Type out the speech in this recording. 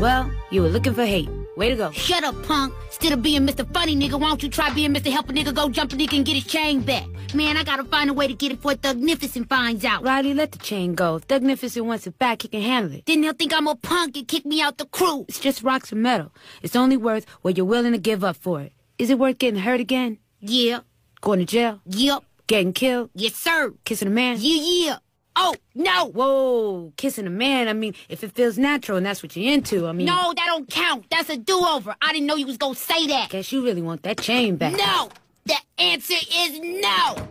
Well, you were looking for hate. Way to go. Shut up, punk. Instead of being Mr. Funny Nigga, why don't you try being Mr. Help a Nigga go jump a nigga and get his chain back? Man, I gotta find a way to get it before Thugnificent finds out. Riley, let the chain go. If Thugnificent wants it back, he can handle it. Then they'll think I'm a punk and kick me out the crew. It's just rocks and metal. It's only worth what you're willing to give up for it. Is it worth getting hurt again? Yeah. Going to jail? Yep. Getting killed? Yes, sir. Kissing a man? Yeah, yeah. Oh, no. Whoa, kissing a man. I mean, if it feels natural and that's what you're into, I mean. No, that don't count. That's a do over. I didn't know you was going to say that. Guess you really want that chain back. No. The answer is no.